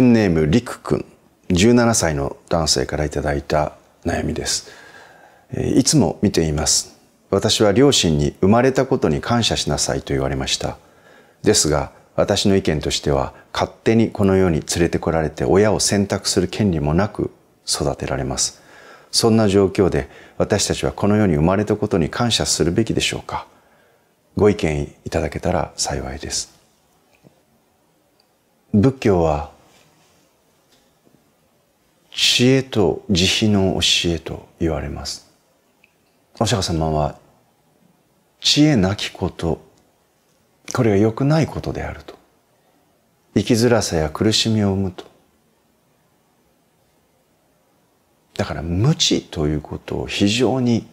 ペンネームりくくん17歳の男性からいただいた悩みですいつも見ています私は両親に生まれたことに感謝しなさいと言われましたですが私の意見としては勝手にこの世に連れてこられて親を選択する権利もなく育てられますそんな状況で私たちはこの世に生まれたことに感謝するべきでしょうかご意見いただけたら幸いです仏教は知恵と慈悲の教えと言われます。お釈迦様は知恵なきことこれが良くないことであると生きづらさや苦しみを生むとだから無知ということを非常に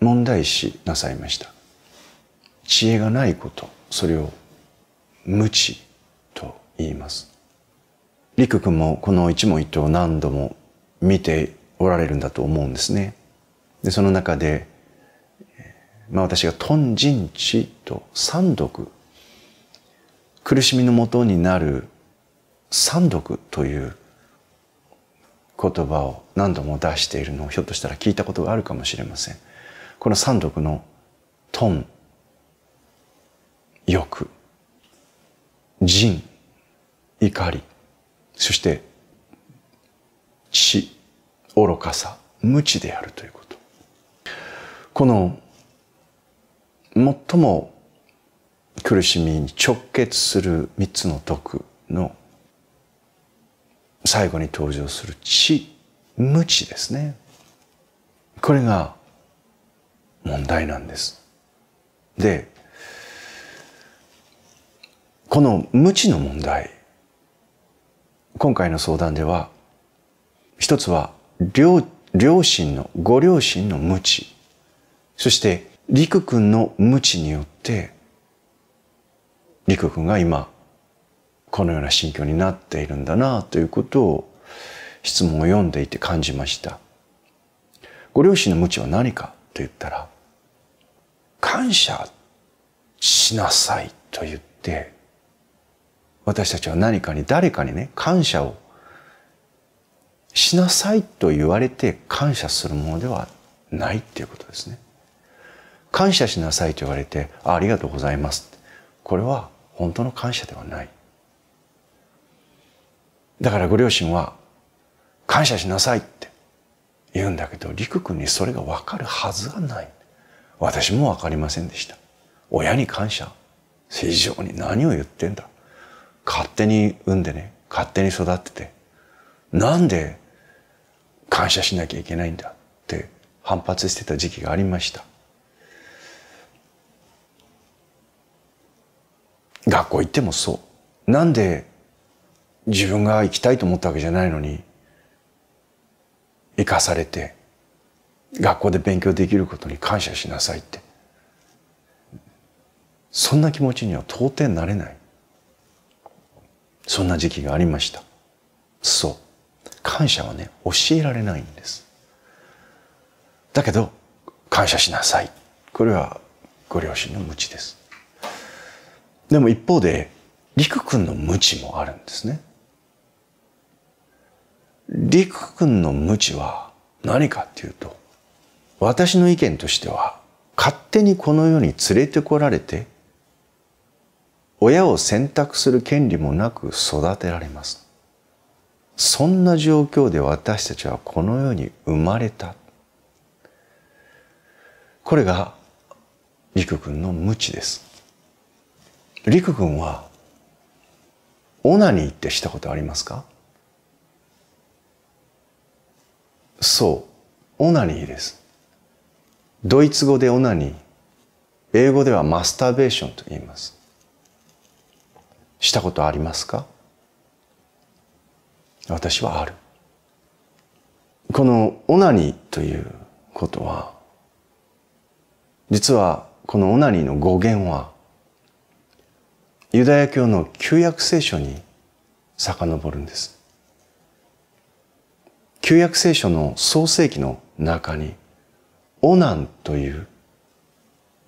問題視なさいました知恵がないことそれを無知と言います陸君もこの一問一答を何度も見ておられるんだと思うんですね。で、その中で、まあ私がトンジンチと三毒、苦しみのもとになる三毒という言葉を何度も出しているのをひょっとしたら聞いたことがあるかもしれません。この三毒のトン、欲、人、怒り、そして知愚かさ無知であるということこの最も苦しみに直結する三つの徳の最後に登場する知無知ですねこれが問題なんですでこの無知の問題今回の相談では、一つは両、両親の、ご両親の無知。そして、陸くんの無知によって、陸くんが今、このような心境になっているんだなということを質問を読んでいて感じました。ご両親の無知は何かと言ったら、感謝しなさいと言って、私たちは何かに誰かにね感謝をしなさいと言われて感謝するものではないっていうことですね。感謝しなさいと言われてありがとうございますこれは本当の感謝ではない。だからご両親は感謝しなさいって言うんだけど陸君にそれがわかるはずがない。私もわかりませんでした。親に感謝非常に何を言ってんだ勝手に産んでね、勝手に育ってて、なんで感謝しなきゃいけないんだって反発してた時期がありました。学校行ってもそう。なんで自分が行きたいと思ったわけじゃないのに、生かされて、学校で勉強できることに感謝しなさいって。そんな気持ちには到底なれない。そんな時期がありましたそう感謝はね教えられないんですだけど感謝しなさいこれはご両親の無知ですでも一方で陸くんの無知もあるんですね陸くんの無知は何かっていうと私の意見としては勝手にこの世に連れてこられて親を選択する権利もなく育てられますそんな状況で私たちはこの世に生まれたこれが陸君の無知です陸君はオナニーってしたことありますかそうオナニーですドイツ語でオナニー英語ではマスターベーションと言いますしたことありますか私はある。このオナニーということは、実はこのオナニーの語源は、ユダヤ教の旧約聖書に遡るんです。旧約聖書の創世記の中に、オナンという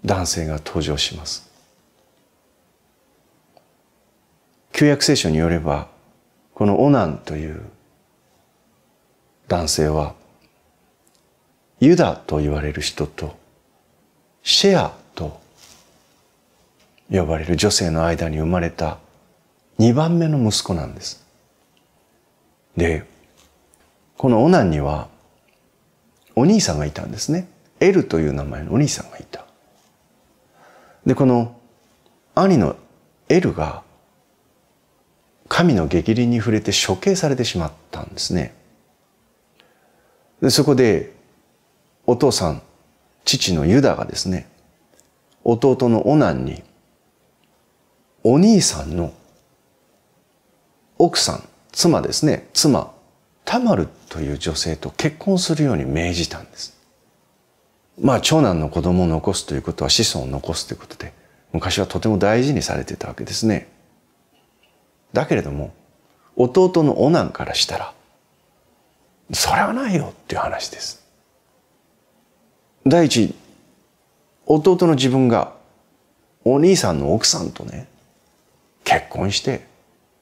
男性が登場します。旧約聖書によれば、このオナンという男性は、ユダと言われる人と、シェアと呼ばれる女性の間に生まれた2番目の息子なんです。で、このオナンにはお兄さんがいたんですね。エルという名前のお兄さんがいた。で、この兄のエルが神の逆鱗に触れて処刑されてしまったんですね。でそこで、お父さん、父のユダがですね、弟のオナンに、お兄さんの奥さん、妻ですね、妻、タマルという女性と結婚するように命じたんです。まあ、長男の子供を残すということは子孫を残すということで、昔はとても大事にされてたわけですね。だけれども弟のオナンからしたらそれはないよっていう話です。第一弟の自分がお兄さんの奥さんとね結婚して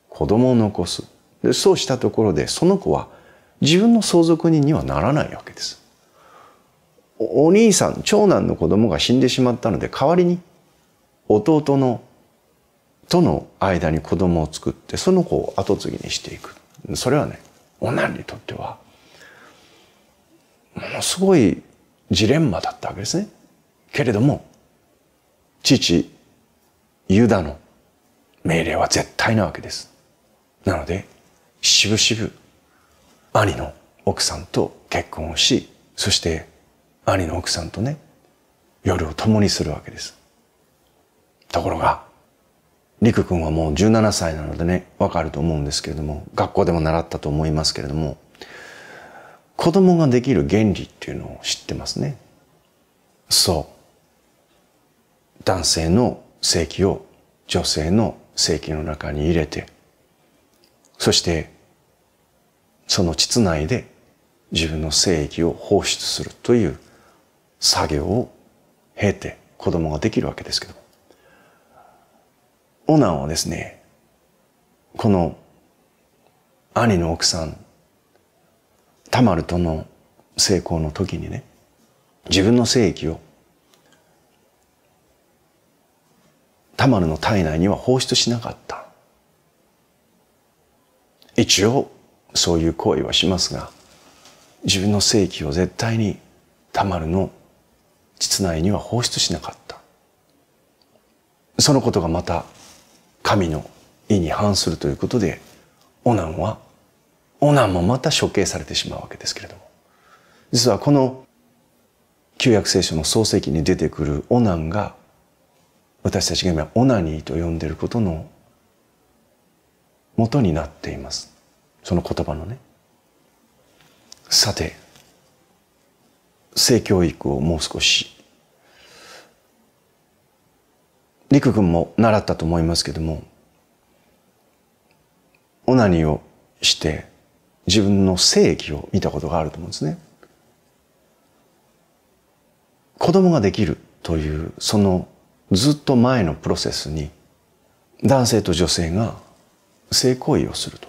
子供を残すでそうしたところでその子は自分の相続人にはならないわけです。お兄さん長男の子供が死んでしまったので代わりに弟のとの間に子供を作ってその子を後継ぎにしていくそれはね女にとってはものすごいジレンマだったわけですね。けれども父ユダの命令は絶対なわけです。なのでしぶしぶ兄の奥さんと結婚をしそして兄の奥さんとね夜を共にするわけです。ところが陸君はもう17歳なのでね、わかると思うんですけれども、学校でも習ったと思いますけれども、子供ができる原理っていうのを知ってますね。そう。男性の性器を女性の性器の中に入れて、そして、その膣内で自分の性器を放出するという作業を経て子供ができるわけですけど、オナーをですね、この兄の奥さん、タマルとの成功の時にね、自分の精液をタマルの体内には放出しなかった。一応、そういう行為はしますが、自分の精液を絶対にタマルの膣内には放出しなかった。そのことがまた神の意に反するということでオナンはオナンもまた処刑されてしまうわけですけれども実はこの旧約聖書の創世記に出てくるオナンが私たちが今オナニーと呼んでいることの元になっていますその言葉のねさて性教育をもう少し陸んも習ったと思いますけどもオナニーをして自分の性液を見たことがあると思うんですね。子供ができるというそのずっと前のプロセスに男性と女性が性行為をすると。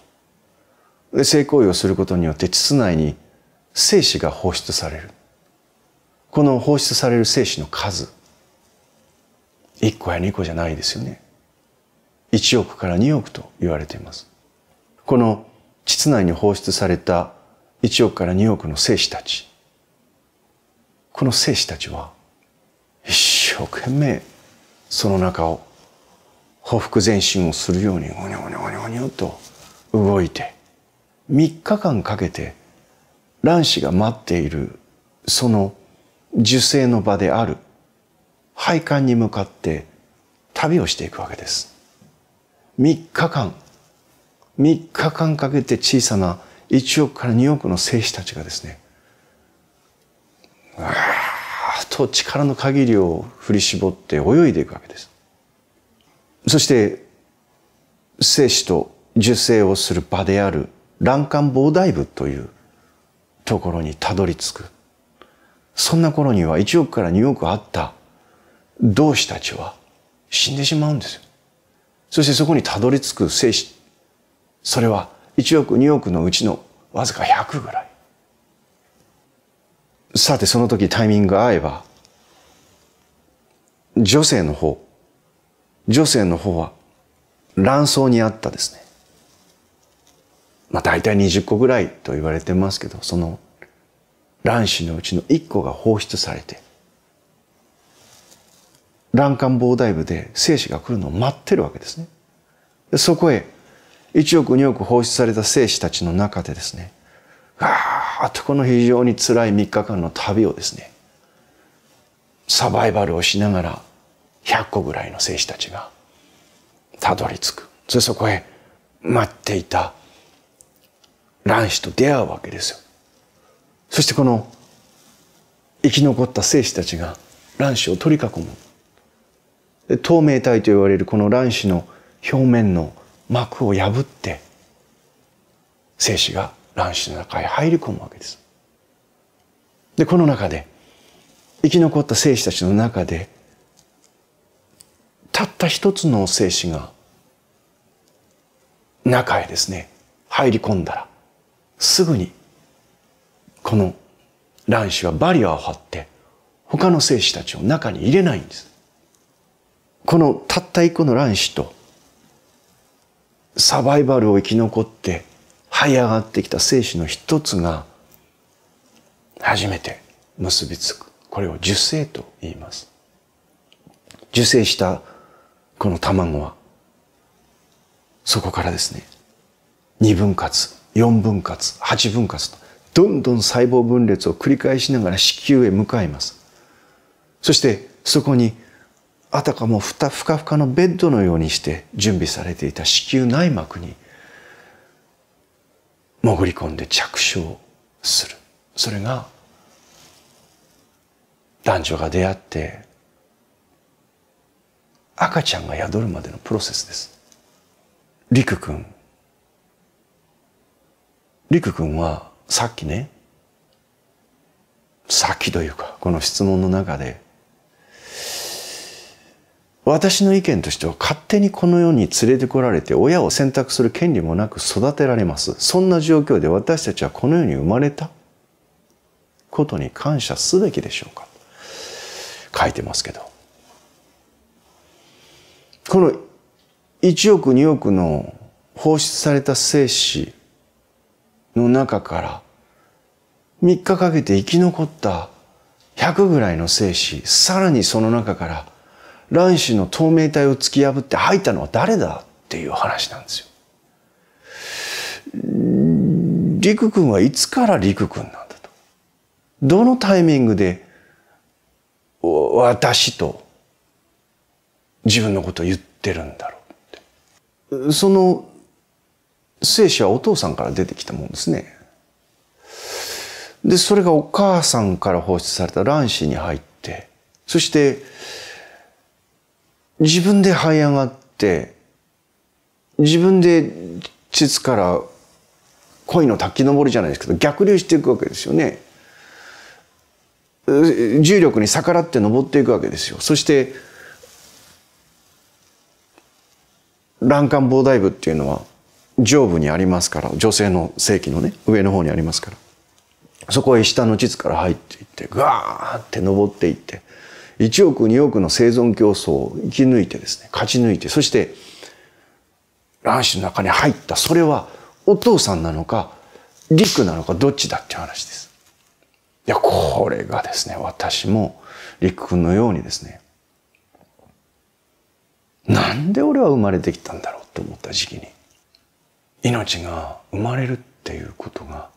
で性行為をすることによって膣内に精子が放出される。この放出される精子の数1個や2個じゃないですよね。1億から2億と言われています。この膣内に放出された1億から2億の精子たち。この精子たちは一生懸命その中を報復前進をするようにゴニョゴニョゴニョゴニョと動いて3日間かけて卵子が待っているその受精の場である配管に向かって旅をしていくわけです。3日間、3日間かけて小さな1億から2億の精子たちがですね、わーっと力の限りを振り絞って泳いでいくわけです。そして、精子と受精をする場である欄干膨大部というところにたどり着く。そんな頃には1億から2億あった同志たちは死んでしまうんですよ。そしてそこにたどり着く生死。それは1億2億のうちのわずか100ぐらい。さてその時タイミングが合えば、女性の方、女性の方は卵巣にあったですね。まあ大体20個ぐらいと言われてますけど、その卵子のうちの1個が放出されて、欄干膨大部で精子が来るのを待ってるわけですね。そこへ1億2億放出された精子たちの中でですね、わーっとこの非常に辛い3日間の旅をですね、サバイバルをしながら100個ぐらいの精子たちがたどり着く。そしてそこへ待っていた卵子と出会うわけですよ。そしてこの生き残った精子たちが卵子を取り囲む。透明体と言われるこの卵子の表面の膜を破って精子が卵子の中へ入り込むわけです。で、この中で生き残った精子たちの中でたった一つの精子が中へですね入り込んだらすぐにこの卵子はバリアを張って他の精子たちを中に入れないんです。このたった一個の卵子とサバイバルを生き残って這い上がってきた精子の一つが初めて結びつく。これを受精と言います。受精したこの卵はそこからですね二分割四分割八分割とどんどん細胞分裂を繰り返しながら子宮へ向かいますそしてそこにあたかもふたふかふかのベッドのようにして準備されていた子宮内膜に潜り込んで着床するそれが男女が出会って赤ちゃんが宿るまでのプロセスです陸くん陸くんはさっきねさっきというかこの質問の中で私の意見としては勝手にこの世に連れてこられて親を選択する権利もなく育てられます。そんな状況で私たちはこの世に生まれたことに感謝すべきでしょうか書いてますけど。この1億2億の放出された精子の中から3日かけて生き残った100ぐらいの精子、さらにその中から卵子の透明体を突き破って吐いたのは誰だっていう話なんですよ。陸君はいつから陸君なんだと。どのタイミングで私と自分のことを言ってるんだろうって。その精子はお父さんから出てきたもんですね。で、それがお母さんから放出された卵子に入って、そして、自分で這い上がって自分で膣から恋の滝登りじゃないですけど逆流していくわけですよね。重力に逆らって登っていくわけですよ。そして欄干膨大部っていうのは上部にありますから女性の性器のね上の方にありますからそこへ下の膣から入っていってガーって登っていって1億2億の生存競争を生き抜いてですね勝ち抜いてそして卵子の中に入ったそれはお父さんなのか陸なのかどっちだっていう話です。いやこれがですね私も陸君のようにですねなんで俺は生まれてきたんだろうと思った時期に命が生まれるっていうことが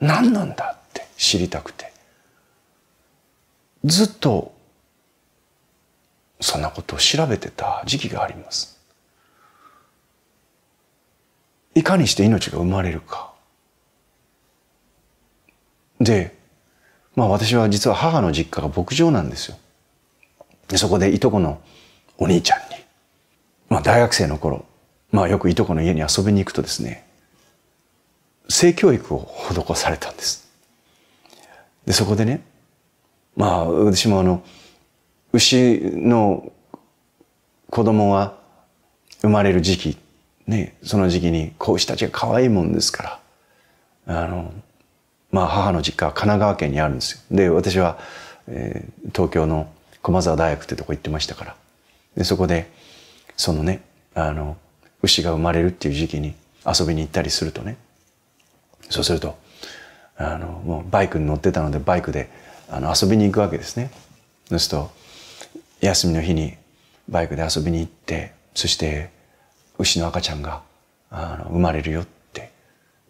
何なんだって知りたくてずっとそんなことを調べてた時期があります。いかにして命が生まれるか。で、まあ私は実は母の実家が牧場なんですよ。でそこでいとこのお兄ちゃんに、まあ大学生の頃、まあよくいとこの家に遊びに行くとですね、性教育を施されたんです。で、そこでね、まあ私もあの、牛の子供は生まれる時期、ね、その時期に子牛たちが可愛いもんですから、あの、まあ母の実家は神奈川県にあるんですよ。で、私は、えー、東京の駒沢大学ってとこ行ってましたから。で、そこで、そのね、あの、牛が生まれるっていう時期に遊びに行ったりするとね、そうすると、あの、もうバイクに乗ってたので、バイクで、あの、遊びに行くわけですね。そうすると、休みの日にバイクで遊びに行って、そして牛の赤ちゃんがあの生まれるよって、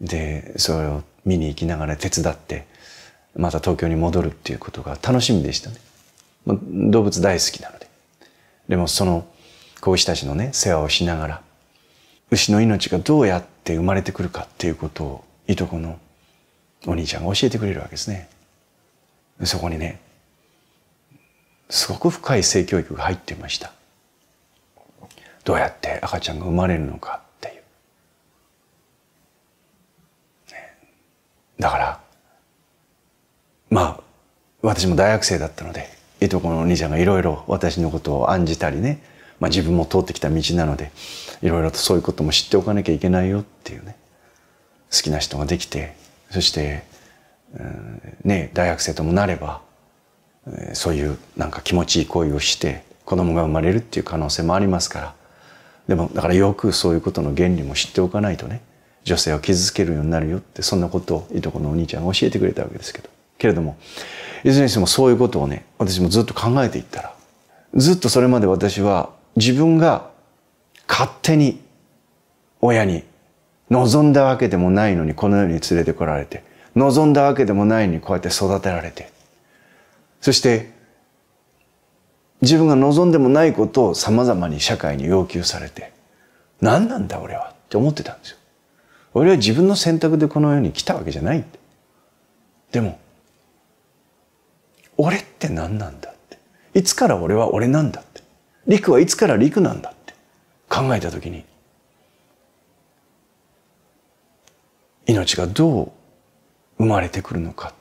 で、それを見に行きながら手伝って、また東京に戻るっていうことが楽しみでしたね。動物大好きなので。でもその子牛たちのね、世話をしながら、牛の命がどうやって生まれてくるかっていうことを、いとこのお兄ちゃんが教えてくれるわけですね。そこにね、すごく深い性教育が入っていましたどうやって赤ちゃんが生まれるのかっていう、だからまあ私も大学生だったのでいとこのお兄ちゃんがいろいろ私のことを案じたりね、まあ、自分も通ってきた道なのでいろいろとそういうことも知っておかなきゃいけないよっていうね好きな人ができてそして、うん、ね大学生ともなればそういうなんか気持ちいい行為をして子供が生まれるっていう可能性もありますからでもだからよくそういうことの原理も知っておかないとね女性を傷つけるようになるよってそんなことをいとこのお兄ちゃんが教えてくれたわけですけどけれどもいずれにしてもそういうことをね私もずっと考えていったらずっとそれまで私は自分が勝手に親に望んだわけでもないのにこの世に連れてこられて望んだわけでもないのにこうやって育てられてそして自分が望んでもないことを様々に社会に要求されて何なんだ俺はって思ってたんですよ。俺は自分の選択でこの世に来たわけじゃないでも俺って何なんだっていつから俺は俺なんだって陸はいつから陸なんだって考えた時に命がどう生まれてくるのか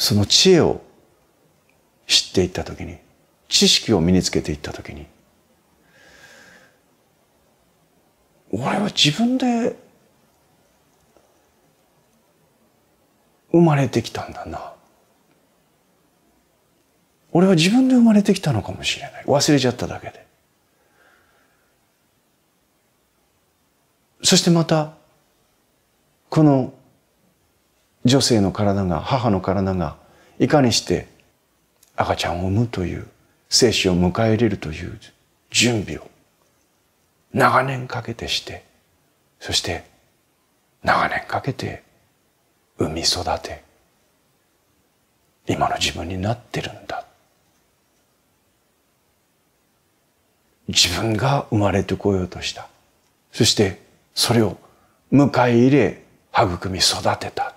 その知恵を知っていったきに知識を身につけていった時に俺は自分で生まれてきたんだな。俺は自分で生まれてきたのかもしれない。忘れちゃっただけで。そしてまた、この女性の体が、母の体が、いかにして赤ちゃんを産むという、精子を迎え入れるという準備を長年かけてして、そして長年かけて産み育て、今の自分になってるんだ。自分が生まれてこようとした。そしてそれを迎え入れ、育み育てた。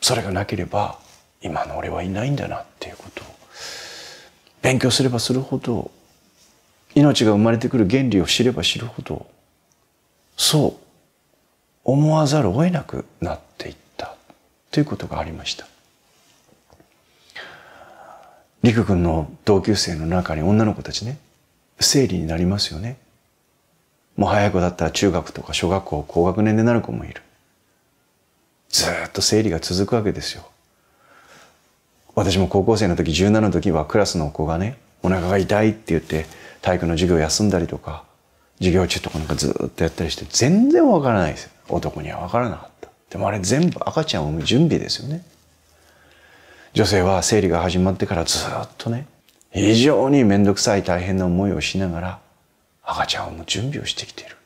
それがなければ今の俺はいないんだなっていうことを勉強すればするほど命が生まれてくる原理を知れば知るほどそう思わざるを得なくなっていったということがありました陸んの同級生の中に女の子たちね生理になりますよねもう早い子だったら中学とか小学校高学年でなる子もいるずっと生理が続くわけですよ。私も高校生の時17の時はクラスの子がねお腹が痛いって言って体育の授業休んだりとか授業中とかなんかずっとやったりして全然わからないです男にはわからなかったでもあれ全部赤ちゃんを産む準備ですよね女性は生理が始まってからずっとね非常に面倒くさい大変な思いをしながら赤ちゃんを産む準備をしてきている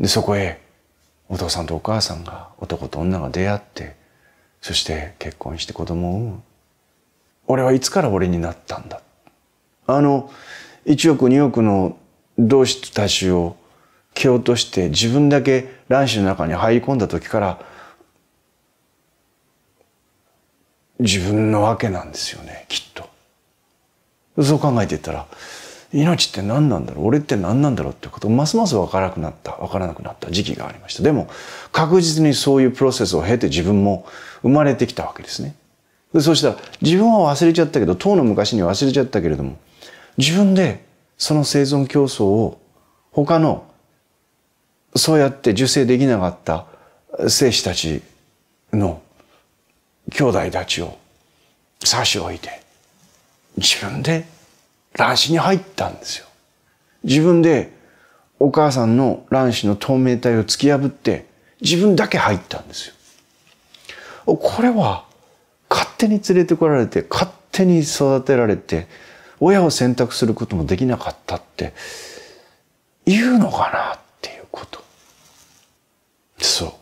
でそこへお父さんとお母さんが男と女が出会ってそして結婚して子供を産む俺はいつから俺になったんだあの1億2億の同志たちを蹴落として自分だけ卵子の中に入り込んだ時から自分のわけなんですよねきっとそう考えていったら命って何なんだろう俺って何なんだろうってことをますます分からなくなった分からなくなった時期がありましたでも確実にそういうプロセスを経て自分も生まれてきたわけですねでそしたら自分は忘れちゃったけど当の昔に忘れちゃったけれども自分でその生存競争を他のそうやって受精できなかった精子たちの兄弟たちを差し置いて自分で卵子に入ったんですよ。自分でお母さんの卵子の透明体を突き破って自分だけ入ったんですよ。これは勝手に連れてこられて勝手に育てられて親を選択することもできなかったって言うのかなっていうこと。そう。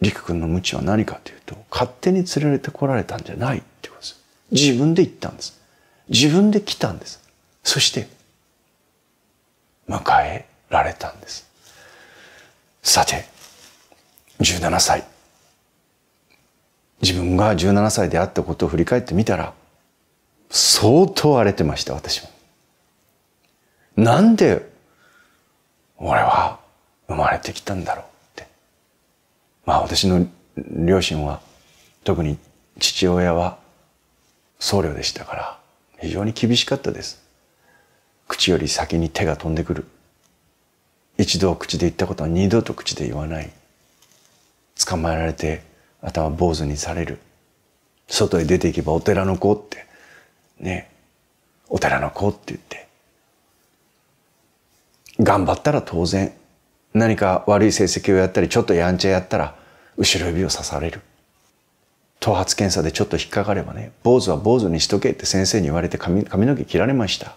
りくくんの無知は何かというと勝手に連れてこられたんじゃないってことです。自分で行ったんです。自分で来たんです。そして迎えられたんですさて17歳自分が17歳であったことを振り返ってみたら相当荒れてました私もなんで俺は生まれてきたんだろうってまあ私の両親は特に父親は僧侶でしたから非常に厳しかったです口より先に手が飛んでくる。一度口で言ったことは二度と口で言わない。捕まえられて頭坊主にされる。外へ出て行けばお寺の子って、ね、お寺の子って言って。頑張ったら当然、何か悪い成績をやったり、ちょっとやんちゃやったら、後ろ指を刺される。頭髪検査でちょっと引っかかればね、坊主は坊主にしとけって先生に言われて髪髪の毛切られました。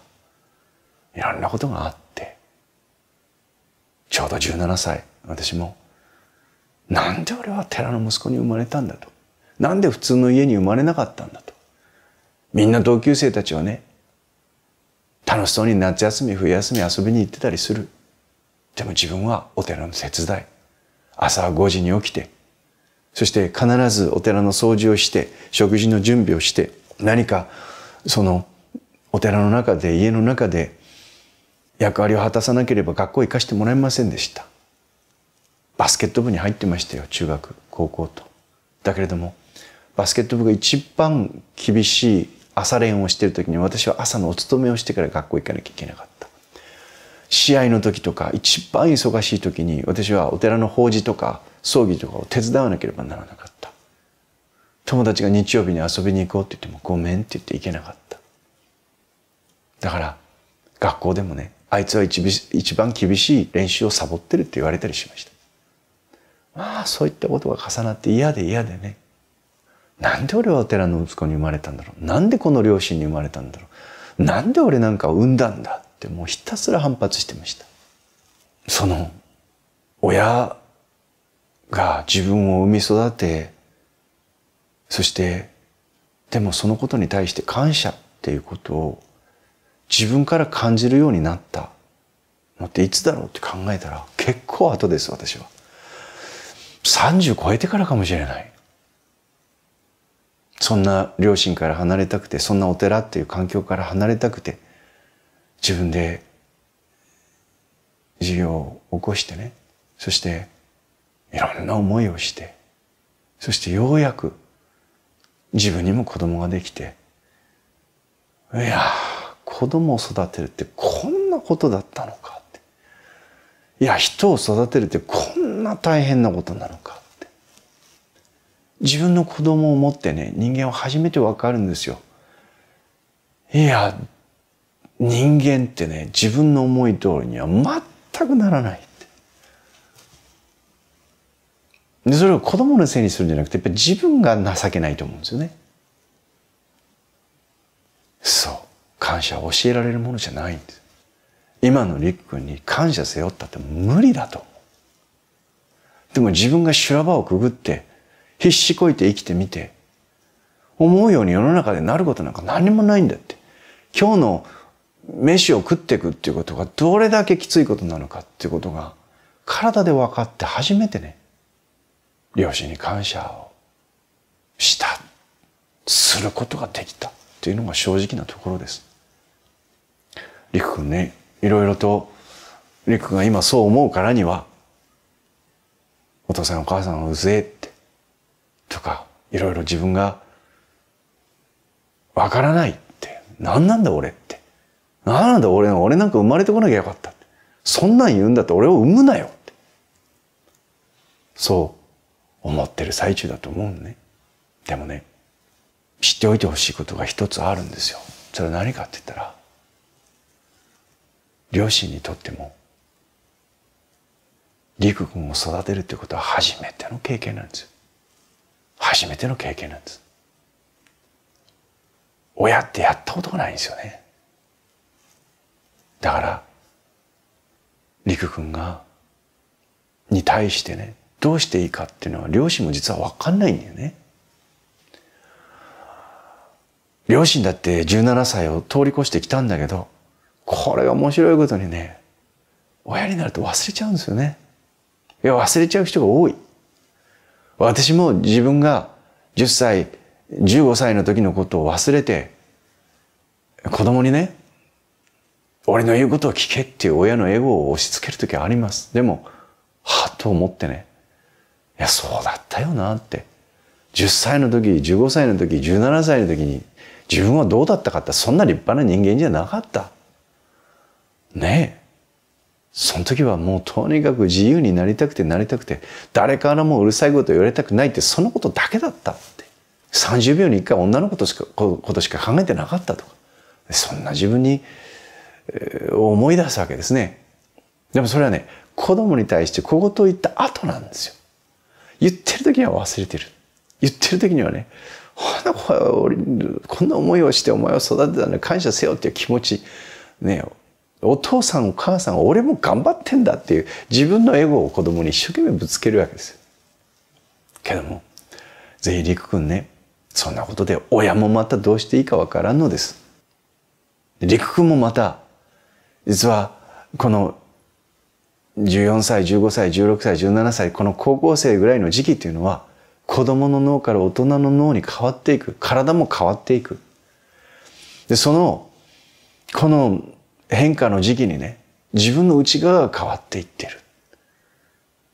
いろんなことがあって、ちょうど17歳、私も、なんで俺は寺の息子に生まれたんだと。なんで普通の家に生まれなかったんだと。みんな同級生たちはね、楽しそうに夏休み、冬休み遊びに行ってたりする。でも自分はお寺の伝い。朝5時に起きて、そして必ずお寺の掃除をして、食事の準備をして、何かそのお寺の中で、家の中で役割を果たさなければ学校行かしてもらえませんでしたバスケット部に入ってましたよ中学高校とだけれどもバスケット部が一番厳しい朝練をしてる時に私は朝のお勤めをしてから学校行かなきゃいけなかった試合の時とか一番忙しい時に私はお寺の法事とか葬儀とかを手伝わなければならなかった友達が日曜日に遊びに行こうって言ってもごめんって言って行けなかっただから学校でもねあいつは一番厳しい練習をサボってるって言われたりしました。まあそういったことが重なって嫌で嫌でね。なんで俺はお寺の息子に生まれたんだろう。なんでこの両親に生まれたんだろう。なんで俺なんかを産んだんだってもうひたすら反発してました。その親が自分を産み育て、そしてでもそのことに対して感謝っていうことを自分から感じるようになったのっていつだろうって考えたら結構後です私は30超えてからかもしれないそんな両親から離れたくてそんなお寺っていう環境から離れたくて自分で事業を起こしてねそしていろんな思いをしてそしてようやく自分にも子供ができていやー子供を育てるってこんなことだったのかっていや人を育てるってこんな大変なことなのかって自分の子供を持ってね人間は初めてわかるんですよいや人間ってね自分の思い通りには全くならないでそれを子供のせいにするんじゃなくてやっぱり自分が情けないと思うんですよねそう感謝を教えられるものじゃないんです。今のりっくんに感謝せよったって無理だと思う。でも自分が修羅場をくぐって、必死こいて生きてみて、思うように世の中でなることなんか何もないんだって。今日の飯を食っていくっていうことがどれだけきついことなのかっていうことが体で分かって初めてね、両親に感謝をした、することができたっていうのが正直なところです。りくくんねいろいろとりくくんが今そう思うからにはお父さんお母さんうぜえってとかいろいろ自分がわからないって何なんだ俺って何なんだ俺俺なんか生まれてこなきゃよかったそんなん言うんだって俺を産むなよってそう思ってる最中だと思うのねでもね知っておいてほしいことが一つあるんですよそれは何かって言ったら両親にとっても陸君を育てるということは初めての経験なんです初めての経験なんです親ってやったことがないんですよねだから陸君がに対してねどうしていいかっていうのは両親も実は分かんないんだよね両親だって17歳を通り越してきたんだけどこれが面白いことにね、親になると忘れちゃうんですよね。いや、忘れちゃう人が多い。私も自分が10歳、15歳の時のことを忘れて、子供にね、俺の言うことを聞けっていう親のエゴを押し付ける時はあります。でも、はっと思ってね、いや、そうだったよなって。10歳の時、15歳の時、17歳の時に、自分はどうだったかって、そんな立派な人間じゃなかった。ねえその時はもうとにかく自由になりたくてなりたくて誰からもううるさいこと言われたくないってそのことだけだったって30秒に1回女のことしかことしか考えてなかったとかそんな自分に、えー、思い出すわけですねでもそれはね子供に対して小言を言った後なんですよ言ってる時には忘れてる言ってる時にはねこんな思いをしてお前を育てたのに感謝せよっていう気持ちねお父さんお母さん俺も頑張ってんだっていう自分のエゴを子供に一生懸命ぶつけるわけですけどもぜひ陸くんねそんなことで親もまたどうしていいかわからんのです陸くんもまた実はこの14歳15歳16歳17歳この高校生ぐらいの時期っていうのは子供の脳から大人の脳に変わっていく体も変わっていくでそのこの変化の時期にね、自分の内側が変わっていってる。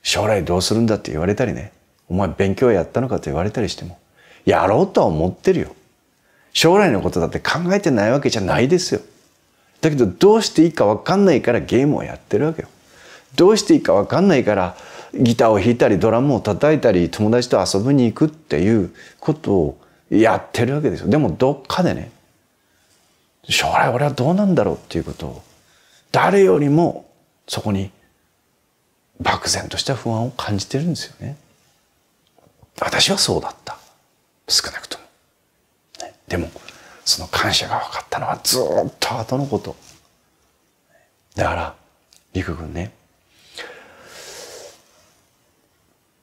将来どうするんだって言われたりね、お前勉強やったのかと言われたりしても、やろうとは思ってるよ。将来のことだって考えてないわけじゃないですよ。だけどどうしていいかわかんないからゲームをやってるわけよ。どうしていいかわかんないからギターを弾いたりドラムを叩いたり友達と遊びに行くっていうことをやってるわけですよ。でもどっかでね、将来俺はどうなんだろうっていうことを誰よりもそこに漠然とした不安を感じてるんですよね。私はそうだった。少なくとも。でも、その感謝が分かったのはずっと後のこと。だから、陸軍ね、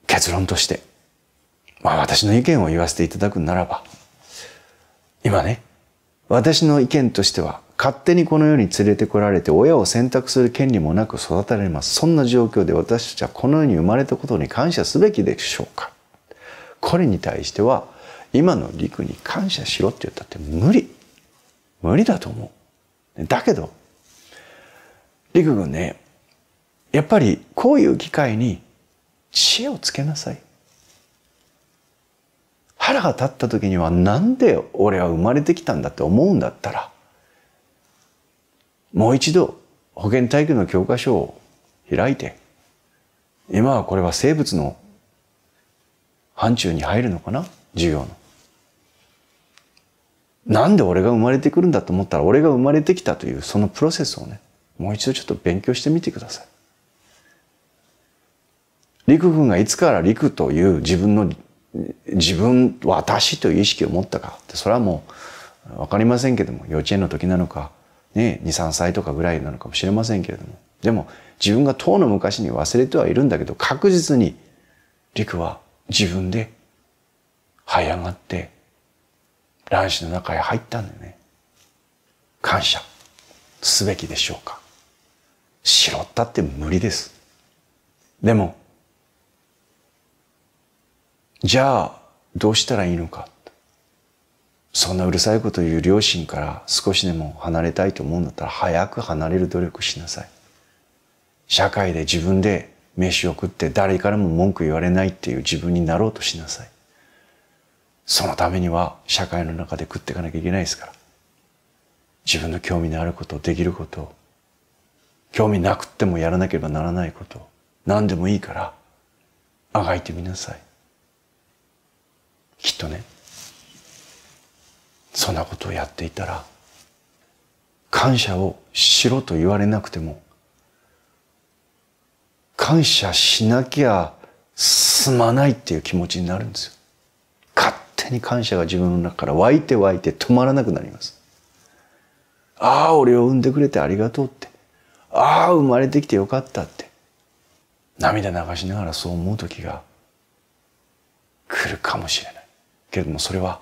結論として、まあ私の意見を言わせていただくならば、今ね、私の意見としては、勝手にこの世に連れてこられて親を選択する権利もなく育たれます。そんな状況で私たちはこの世に生まれたことに感謝すべきでしょうかこれに対しては、今の陸に感謝しろって言ったって無理。無理だと思う。だけど、陸軍ね、やっぱりこういう機会に知恵をつけなさい。腹が立った時にはなんで俺は生まれてきたんだって思うんだったらもう一度保健体育の教科書を開いて今はこれは生物の範疇に入るのかな授業の。なんで俺が生まれてくるんだと思ったら俺が生まれてきたというそのプロセスをねもう一度ちょっと勉強してみてください。陸軍がいつから陸という自分の自分私という意識を持ったかってそれはもう分かりませんけども幼稚園の時なのか、ね、23歳とかぐらいなのかもしれませんけれどもでも自分が当の昔に忘れてはいるんだけど確実に陸は自分で這い上がって卵子の中へ入ったんだよね。感謝すべきでしょうか。しろったって無理です。でもじゃあどうしたらいいのかそんなうるさいこと言う両親から少しでも離れたいと思うんだったら早く離れる努力しなさい社会で自分で飯を食って誰からも文句言われないっていう自分になろうとしなさいそのためには社会の中で食っていかなきゃいけないですから自分の興味のあることできること興味なくってもやらなければならないこと何でもいいからあがいてみなさいきっとねそんなことをやっていたら感謝をしろと言われなくても感謝しなきゃ済まないっていう気持ちになるんですよ。勝手に感謝が自分の中から湧いて湧いて止まらなくなります。ああ、俺を産んでくれてありがとうって。ああ、生まれてきてよかったって。涙流しながらそう思う時が来るかもしれない。けれどもそれは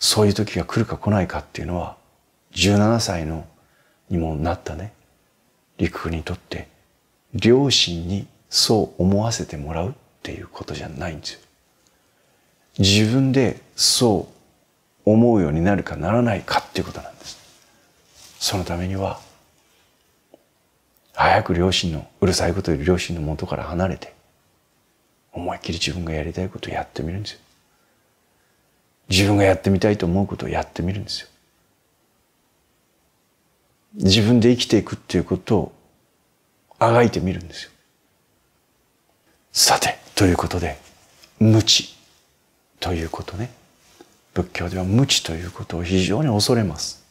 そういう時が来るか来ないかっていうのは17歳のにもなったね陸君にとって両親にそう思わせてもらうっていうことじゃないんですよ。自分でそう思うようになるかならないかっていうことなんです。そのためには早く両親のうるさいことより両親の元から離れて思いっきり自分がやりたいことをやってみるんですよ。自分がやってみたいと思うことをやってみるんですよ。自分で生きていくっていうことをあがいてみるんですよ。さて、ということで、無知ということね。仏教では無知ということを非常に恐れます。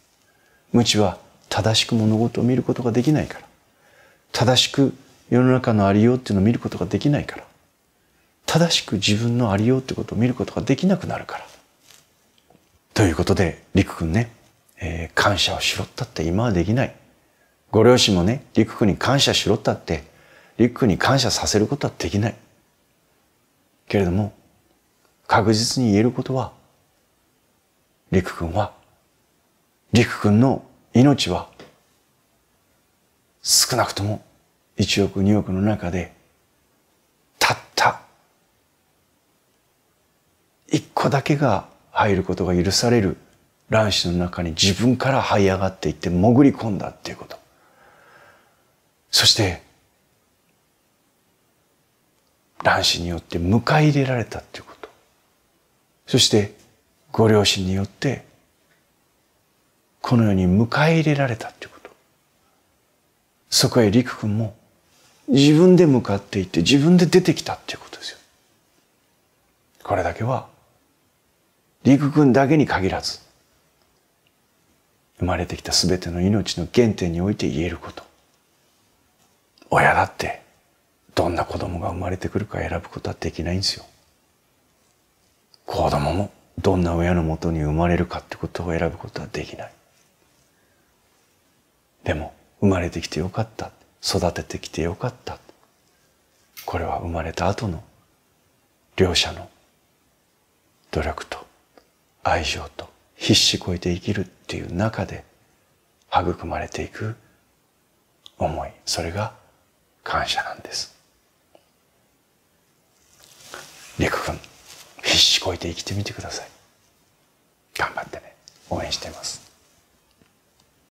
無知は正しく物事を見ることができないから。正しく世の中のありようっていうのを見ることができないから。正しく自分のありようってことを見ることができなくなるから。ということで、りくくんね、えー、感謝をしろったって今はできない。ご両親もね、りくくんに感謝しろったって、りくくんに感謝させることはできない。けれども、確実に言えることは、りくくんは、りくくんの命は、少なくとも1億2億の中で、たった、1個だけが入ることが許される卵子の中に自分から這い上がっていって潜り込んだっていうこと。そして、卵子によって迎え入れられたっていうこと。そして、ご両親によって、この世に迎え入れられたっていうこと。そこへ陸君も自分で向かっていって自分で出てきたっていうことですよ。これだけは陸軍だけに限らず、生まれてきた全ての命の原点において言えること。親だって、どんな子供が生まれてくるか選ぶことはできないんですよ。子供もどんな親のもとに生まれるかってことを選ぶことはできない。でも、生まれてきてよかった。育ててきてよかった。これは生まれた後の両者の努力と愛情と必死こいて生きるっていう中で育まれていく思いそれが感謝なんです陸ん、必死こいて生きてみてください頑張ってね応援しています